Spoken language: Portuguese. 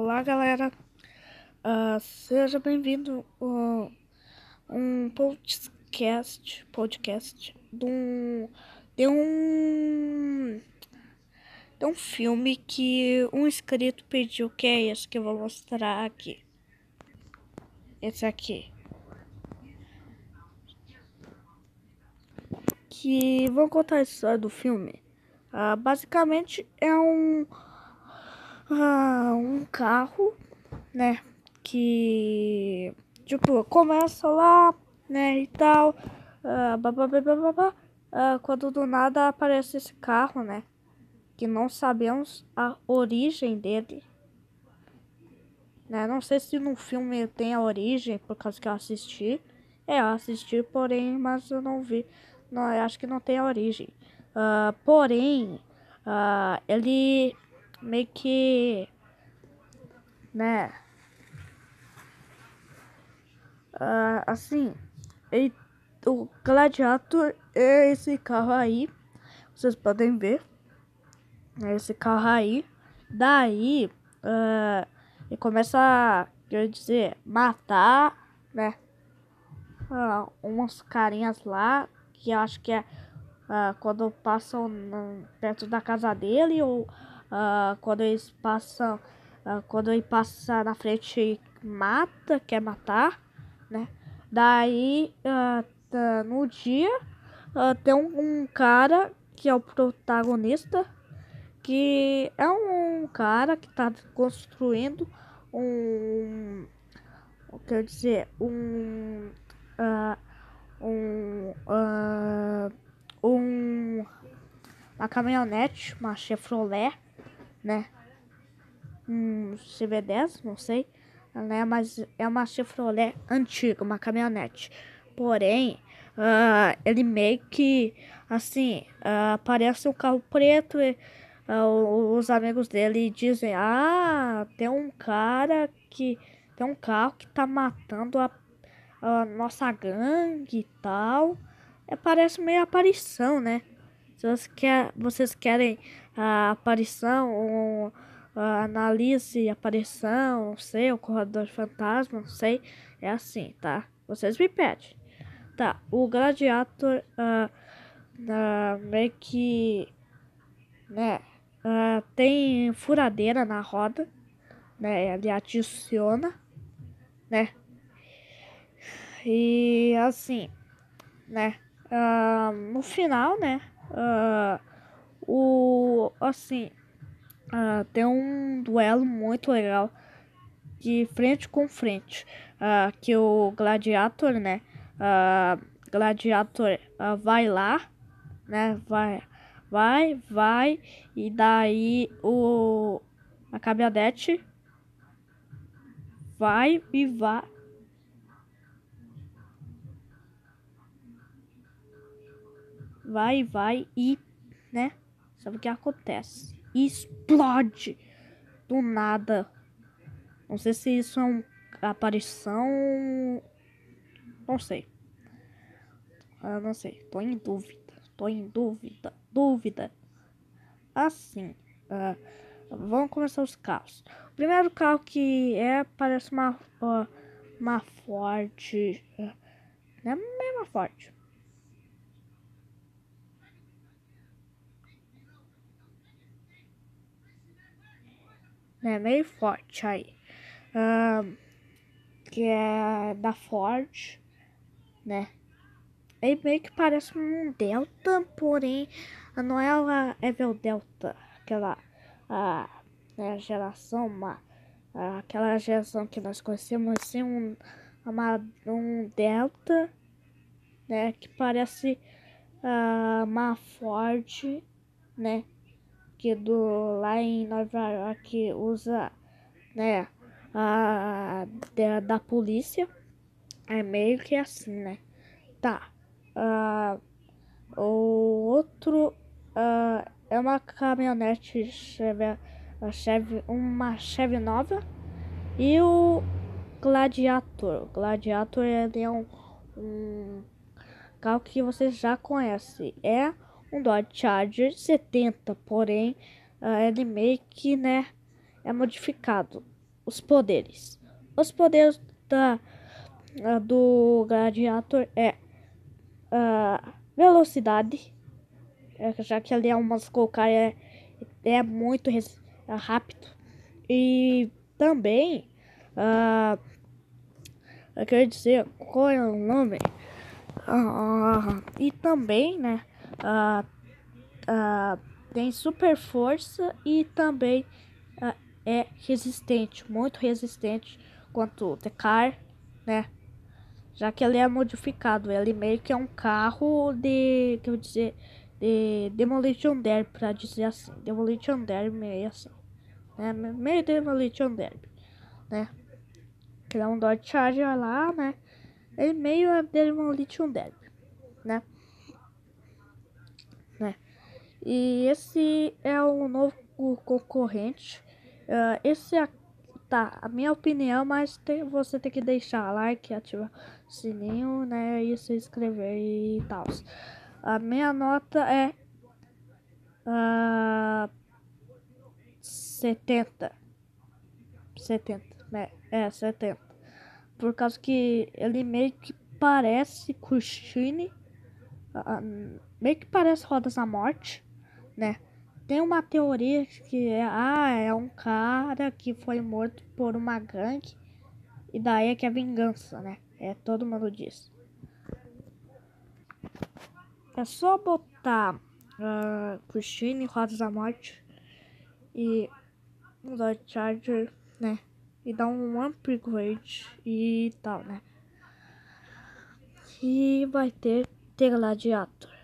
Olá, galera. Uh, seja bem-vindo a um podcast, podcast de um, de um de um filme que um inscrito pediu, que é esse que eu vou mostrar aqui. Esse aqui. Que vou contar a história do filme. Uh, basicamente é um ah, um carro, né? Que tipo, começa lá, né? E tal. Uh, bah, bah, quando do nada aparece esse carro, né? Que não sabemos a origem dele. Né? Não sei se no filme tem a origem, por causa que eu assisti. É, eu assisti, porém, mas eu não vi. Não, acho que não tem a origem. Uh, porém, uh, ele meio que. né? Uh, assim, ele, o Gladiator é esse carro aí. Vocês podem ver. É esse carro aí. Daí, uh, ele começa a, quer dizer, matar, né? Uh, uns carinhas lá, que eu acho que é uh, quando passam perto da casa dele ou uh, quando eles passam, uh, quando ele passa na frente mata, quer matar, né? Daí uh, no dia tem um, um cara que é o protagonista, que é um cara que está construindo um, um quer dizer, um uh, um uh, um uma caminhonete, uma Chevrolet né? Um CV 10 não sei. né é, é uma Chevrolet antiga, uma caminhonete. Porém, uh, ele meio que, assim, uh, parece um carro preto e uh, os amigos dele dizem, ah, tem um cara que, tem um carro que tá matando a, a nossa gangue e tal. É, parece meio aparição, né? Se você quer, vocês querem a aparição, ou a analise aparição, não sei, o corredor fantasma, não sei. É assim, tá? Vocês me pedem. Tá, o gladiator uh, uh, meio que. né? Uh, tem furadeira na roda, né? Ele adiciona, né? E assim, né? Uh, no final, né? Uh, o. Assim. Uh, tem um duelo muito legal de frente com frente. Uh, que o Gladiator, né? Uh, gladiator uh, vai lá, né? Vai, vai, vai. E daí o. A cabiadete vai e vai. Vai, vai e, né? sabe o que acontece? Explode do nada. Não sei se isso é uma aparição. Não sei. Ah, não sei. Tô em dúvida. Tô em dúvida. Dúvida. Assim. Ah, vamos começar os carros. O primeiro carro que é parece uma. Ah, uma Ford. Ah, não é uma Ford. né, meio forte aí. Um, que é da Ford, né? Ele meio que parece um Delta, porém a Noela é a Delta, aquela a, né, geração, uma, a, aquela geração que nós conhecemos, assim, um, uma, um Delta, né, que parece uh, uma Ford, né, que do, lá em Nova York usa né, a, da, da polícia. É meio que assim, né? Tá. Uh, o outro uh, é uma caminhonete Chevy, Chevy, uma Chevy nova. E o Gladiator. O Gladiator é um, um carro que você já conhece. É um Dodge Charger 70, porém ah, ele meio que né, é modificado. Os poderes. Os poderes da, ah, do Gladiator é uh, velocidade, eh, já que ali é um muscle é, é muito é rápido. E também, uh, eu quero dizer, qual é o nome? Uh, e também, né? ah, tem super força e também é resistente, muito resistente quanto o Tecar, né? Já que ele é modificado, ele meio que é um carro de, que eu dizer, de Demolition Derby, pra dizer assim, Demolition Derby meio assim, né? Meio Demolition Derby, né? Que é um Dodge Charger lá, né? Ele meio é Demolition Derby, né? E esse é o novo concorrente. Uh, esse é, tá, a minha opinião, mas tem, você tem que deixar like, ativar o sininho, né? E se inscrever e tal. A minha nota é uh, 70. 70, né? É, 70. Por causa que ele meio que parece Cushine. Uh, ah, ah, meio que parece Rodas da Morte né? Tem uma teoria que é, ah, é um cara que foi morto por uma gangue e daí é que é vingança, né? É todo mundo diz. É só botar uh, Christine Rodas da Morte e um Dodge Charger, né? E dar um upgrade e tal, né? E vai ter Tegladiator.